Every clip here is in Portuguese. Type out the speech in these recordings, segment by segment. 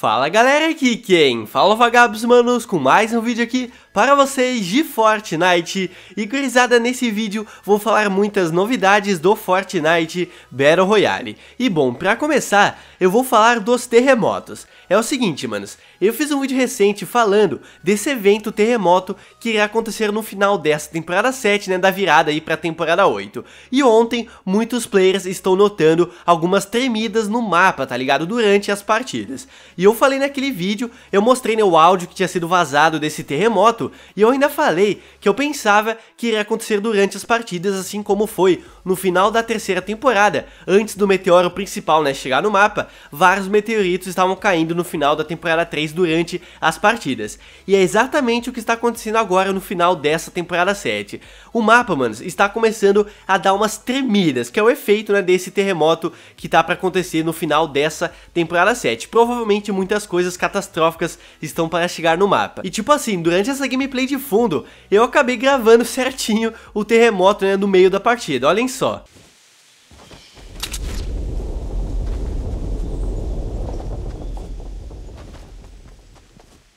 Fala galera, aqui quem? Fala vagabos manos com mais um vídeo aqui para vocês de Fortnite E gurizada, nesse vídeo vou falar muitas novidades do Fortnite Battle Royale E bom, pra começar, eu vou falar dos terremotos É o seguinte manos, eu fiz um vídeo recente falando desse evento terremoto que irá acontecer no final dessa temporada 7, né, da virada aí pra temporada 8 E ontem, muitos players estão notando algumas tremidas no mapa, tá ligado? Durante as partidas E eu falei naquele vídeo, eu mostrei né, o áudio que tinha sido vazado desse terremoto, e eu ainda falei que eu pensava que iria acontecer durante as partidas, assim como foi no final da terceira temporada, antes do meteoro principal né, chegar no mapa, vários meteoritos estavam caindo no final da temporada 3 durante as partidas. E é exatamente o que está acontecendo agora no final dessa temporada 7. O mapa, mano, está começando a dar umas tremidas, que é o efeito né, desse terremoto que tá para acontecer no final dessa temporada 7. Provavelmente muitas coisas catastróficas estão para chegar no mapa. E tipo assim, durante essa gameplay de fundo, eu acabei gravando certinho o terremoto né, no meio da partida, olhem só.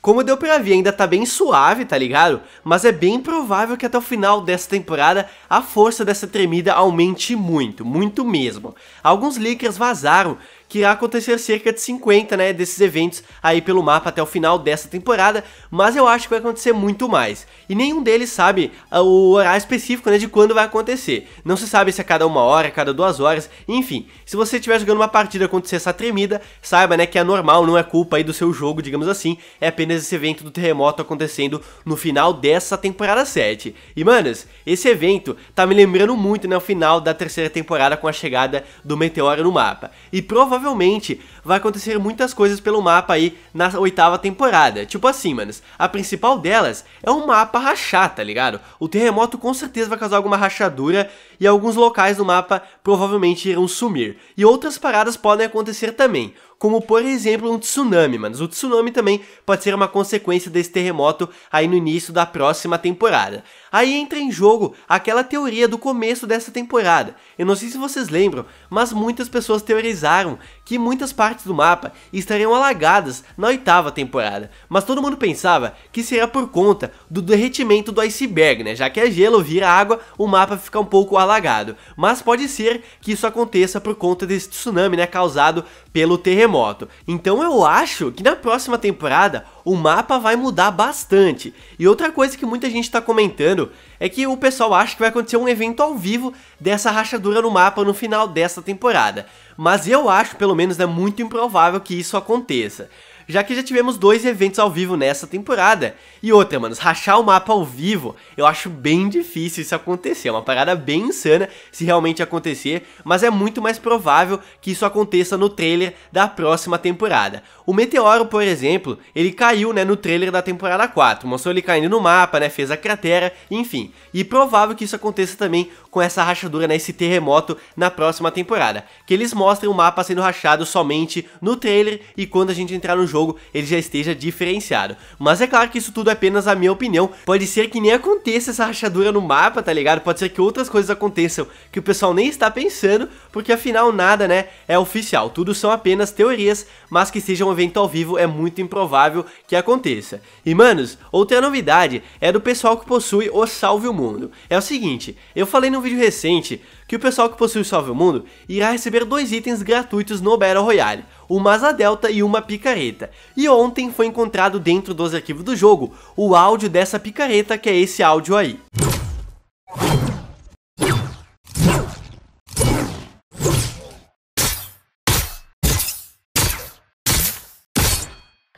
Como deu pra ver, ainda tá bem suave, tá ligado? Mas é bem provável que até o final dessa temporada a força dessa tremida aumente muito, muito mesmo. Alguns leakers vazaram que irá acontecer cerca de 50 né, desses eventos aí pelo mapa até o final dessa temporada, mas eu acho que vai acontecer muito mais. E nenhum deles sabe ah, o horário específico né, de quando vai acontecer. Não se sabe se é cada uma hora, cada duas horas, enfim. Se você estiver jogando uma partida e acontecer essa tremida, saiba né, que é normal, não é culpa aí do seu jogo, digamos assim. É apenas esse evento do terremoto acontecendo no final dessa temporada 7. E manas, esse evento tá me lembrando muito né, o final da terceira temporada com a chegada do meteoro no mapa. E provavelmente provavelmente vai acontecer muitas coisas pelo mapa aí na oitava temporada. Tipo assim, manos, a principal delas é um mapa rachar, tá ligado? O terremoto com certeza vai causar alguma rachadura e alguns locais do mapa provavelmente irão sumir. E outras paradas podem acontecer também como por exemplo um tsunami, mas o tsunami também pode ser uma consequência desse terremoto aí no início da próxima temporada. Aí entra em jogo aquela teoria do começo dessa temporada. Eu não sei se vocês lembram, mas muitas pessoas teorizaram que muitas partes do mapa estariam alagadas na oitava temporada, mas todo mundo pensava que seria por conta do derretimento do iceberg, né? Já que é gelo vira água, o mapa fica um pouco alagado. Mas pode ser que isso aconteça por conta desse tsunami, né, causado pelo terremoto terremoto. Então eu acho que na próxima temporada o mapa vai mudar bastante. E outra coisa que muita gente está comentando é que o pessoal acha que vai acontecer um evento ao vivo dessa rachadura no mapa no final dessa temporada. Mas eu acho, pelo menos, é muito improvável que isso aconteça já que já tivemos dois eventos ao vivo nessa temporada. E outra, mano, rachar o mapa ao vivo, eu acho bem difícil isso acontecer, é uma parada bem insana se realmente acontecer, mas é muito mais provável que isso aconteça no trailer da próxima temporada. O Meteoro, por exemplo, ele caiu, né, no trailer da temporada 4, mostrou ele caindo no mapa, né, fez a cratera, enfim. E provável que isso aconteça também com essa rachadura, né, esse terremoto na próxima temporada, que eles mostrem o mapa sendo rachado somente no trailer e quando a gente entrar no jogo jogo ele já esteja diferenciado. Mas é claro que isso tudo é apenas a minha opinião, pode ser que nem aconteça essa rachadura no mapa, tá ligado? Pode ser que outras coisas aconteçam que o pessoal nem está pensando, porque afinal nada, né, é oficial. Tudo são apenas teorias, mas que seja um evento ao vivo é muito improvável que aconteça. E manos, outra novidade é do pessoal que possui o Salve o Mundo. É o seguinte, eu falei num vídeo recente que o pessoal que possui o Salve o Mundo irá receber dois itens gratuitos no Battle Royale uma asa delta e uma picareta. E ontem foi encontrado dentro dos arquivos do jogo o áudio dessa picareta, que é esse áudio aí.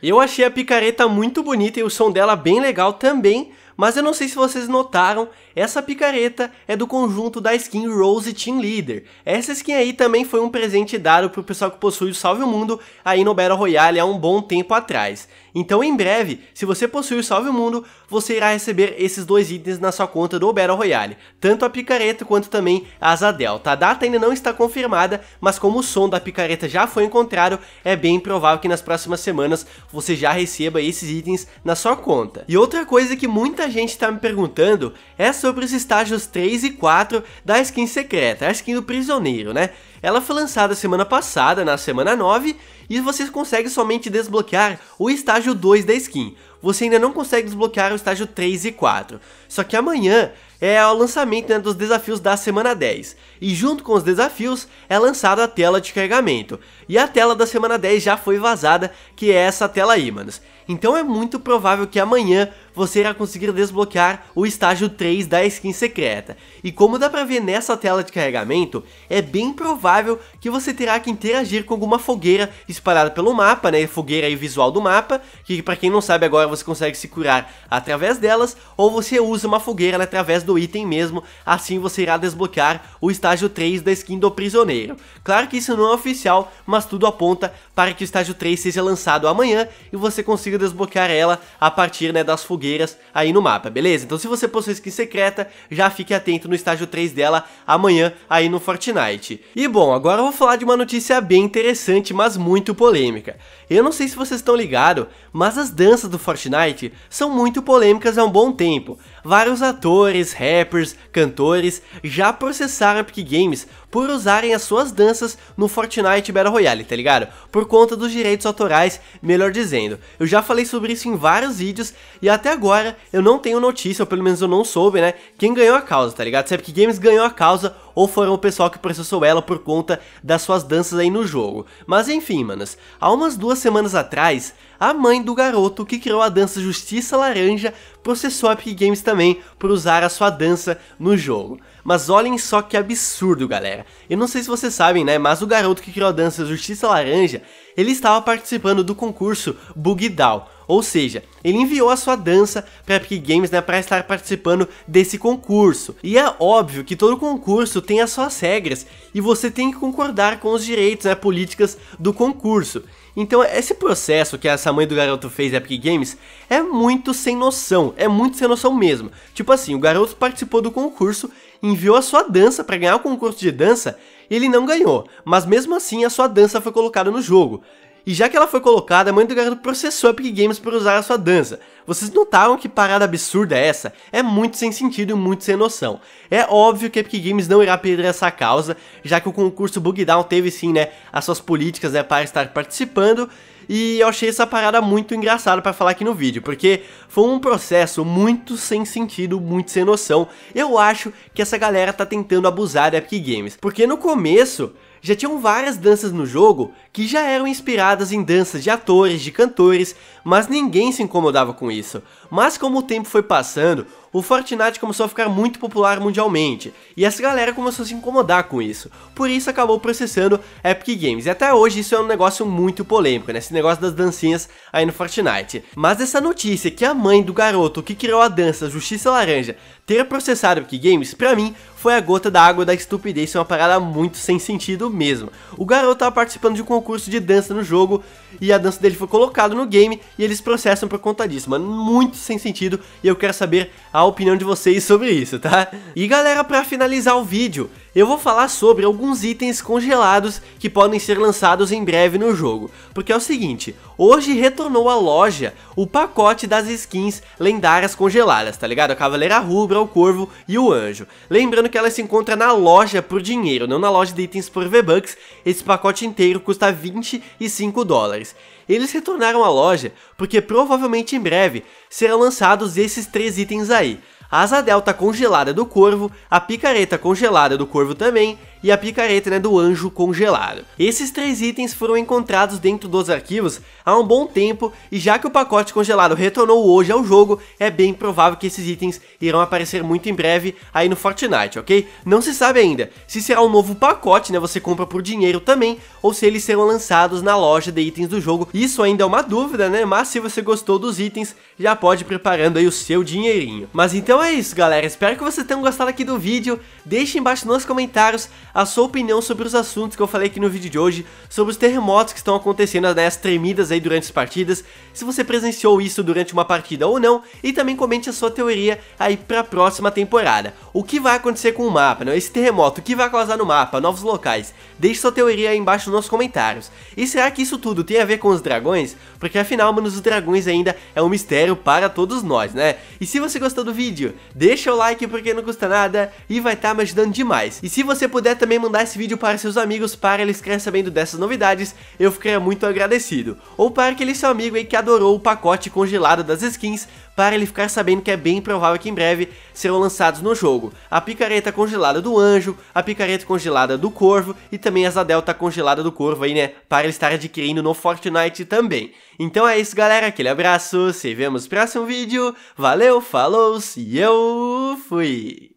Eu achei a picareta muito bonita e o som dela bem legal também, mas eu não sei se vocês notaram, essa picareta é do conjunto da skin Rose Team Leader. Essa skin aí também foi um presente dado pro pessoal que possui o Salve o Mundo aí no Battle Royale há um bom tempo atrás. Então em breve, se você possui o Salve o Mundo, você irá receber esses dois itens na sua conta do Battle Royale, tanto a picareta quanto também a asa delta. Tá? A data ainda não está confirmada, mas como o som da picareta já foi encontrado, é bem provável que nas próximas semanas você já receba esses itens na sua conta. E outra coisa que muita gente está me perguntando é sobre os estágios 3 e 4 da skin secreta, a skin do prisioneiro, né? Ela foi lançada semana passada, na semana 9, e você consegue somente desbloquear o estágio 2 da skin. Você ainda não consegue desbloquear o estágio 3 e 4. Só que amanhã é o lançamento né, dos desafios da semana 10. E junto com os desafios é lançada a tela de carregamento. E a tela da semana 10 já foi vazada, que é essa tela aí, manos. Então é muito provável que amanhã você irá conseguir desbloquear o estágio 3 da skin secreta. E como dá pra ver nessa tela de carregamento, é bem provável que você terá que interagir com alguma fogueira espalhada pelo mapa, né? Fogueira aí visual do mapa, que para quem não sabe agora você consegue se curar através delas, ou você usa uma fogueira né, através do item mesmo, assim você irá desbloquear o estágio 3 da skin do prisioneiro. Claro que isso não é oficial, mas tudo aponta para que o estágio 3 seja lançado amanhã e você consiga desbloquear ela a partir né, das fogueiras aí no mapa, beleza? Então se você possui skin secreta, já fique atento no estágio 3 dela amanhã aí no Fortnite. E bom, agora eu vou falar de uma notícia bem interessante, mas muito polêmica. Eu não sei se vocês estão ligados, mas as danças do Fortnite são muito polêmicas há um bom tempo vários atores, rappers, cantores já processaram Epic Games por usarem as suas danças no Fortnite Battle Royale, tá ligado? Por conta dos direitos autorais, melhor dizendo. Eu já falei sobre isso em vários vídeos e até agora eu não tenho notícia, ou pelo menos eu não soube, né? Quem ganhou a causa, tá ligado? Se Epic Games ganhou a causa ou foram o pessoal que processou ela por conta das suas danças aí no jogo. Mas enfim, manas, há umas duas semanas atrás, a mãe do garoto que criou a dança Justiça Laranja processou a Epic Games também por usar a sua dança no jogo. Mas olhem só que absurdo, galera. Eu não sei se vocês sabem, né, mas o garoto que criou a dança Justiça Laranja, ele estava participando do concurso Bug Down, ou seja, ele enviou a sua dança para a Epic Games né, para estar participando desse concurso. E é óbvio que todo concurso tem as suas regras e você tem que concordar com os direitos né, políticas do concurso. Então esse processo que essa mãe do garoto fez da Epic Games é muito sem noção, é muito sem noção mesmo. Tipo assim, o garoto participou do concurso, enviou a sua dança para ganhar o concurso de dança ele não ganhou, mas mesmo assim a sua dança foi colocada no jogo. E já que ela foi colocada, a é mãe do garoto processou a Epic Games por usar a sua dança. Vocês notaram que parada absurda é essa? É muito sem sentido e muito sem noção. É óbvio que a Epic Games não irá perder essa causa, já que o concurso Down teve sim, né, as suas políticas né, para estar participando, e eu achei essa parada muito engraçada para falar aqui no vídeo, porque foi um processo muito sem sentido, muito sem noção. Eu acho que essa galera tá tentando abusar da Epic Games, porque no começo já tinham várias danças no jogo que já eram inspiradas em danças de atores, de cantores, mas ninguém se incomodava com isso. Mas como o tempo foi passando, o Fortnite começou a ficar muito popular mundialmente, e essa galera começou a se incomodar com isso. Por isso acabou processando Epic Games, e até hoje isso é um negócio muito polêmico, né? Esse negócio das dancinhas aí no Fortnite. Mas essa notícia que a mãe do garoto que criou a dança Justiça Laranja ter processado Epic Games, pra mim, foi a gota da água da estupidez, uma parada muito sem sentido mesmo. O garoto tava participando de um concurso de dança no jogo e a dança dele foi colocada no game e eles processam por conta disso, mano. Muito sem sentido e eu quero saber a opinião de vocês sobre isso, tá? E galera, para finalizar o vídeo, eu vou falar sobre alguns itens congelados que podem ser lançados em breve no jogo. Porque é o seguinte, hoje retornou à loja o pacote das skins lendárias congeladas, tá ligado? A Cavaleira Rubra, o Corvo e o Anjo. Lembrando que ela se encontra na loja por dinheiro, não na loja de itens por V-Bucks. Esse pacote inteiro custa 25 dólares. guys. eles retornaram à loja, porque provavelmente em breve serão lançados esses três itens aí. A asa delta congelada do corvo, a picareta congelada do corvo também e a picareta né, do anjo congelado. Esses três itens foram encontrados dentro dos arquivos há um bom tempo e já que o pacote congelado retornou hoje ao jogo, é bem provável que esses itens irão aparecer muito em breve aí no Fortnite, ok? Não se sabe ainda se será um novo pacote, né, você compra por dinheiro também, ou se eles serão lançados na loja de itens do jogo isso ainda é uma dúvida, né? Mas se você gostou dos itens, já pode ir preparando aí o seu dinheirinho. Mas então é isso, galera. Espero que vocês tenham gostado aqui do vídeo. Deixe embaixo nos comentários a sua opinião sobre os assuntos que eu falei aqui no vídeo de hoje, sobre os terremotos que estão acontecendo, né, as tremidas aí durante as partidas, se você presenciou isso durante uma partida ou não, e também comente a sua teoria aí para a próxima temporada. O que vai acontecer com o mapa, né? Esse terremoto, o que vai causar no mapa, novos locais? Deixe sua teoria aí embaixo nos comentários. E será que isso tudo tem a ver com os Dragões, porque afinal, mano, os Dragões ainda é um mistério para todos nós, né? E se você gostou do vídeo, deixa o like porque não custa nada e vai estar tá me ajudando demais. E se você puder também mandar esse vídeo para seus amigos para eles ficarem sabendo dessas novidades, eu ficaria muito agradecido. Ou para aquele seu amigo aí que adorou o pacote congelado das skins, para ele ficar sabendo que é bem provável que em breve serão lançados no jogo a picareta congelada do anjo, a picareta congelada do corvo e também as asa delta congelada do corvo aí, né? Para ele estar adquirindo no Fortnite site também. Então é isso, galera. Aquele abraço. Se vemos no próximo vídeo. Valeu, falou e eu fui!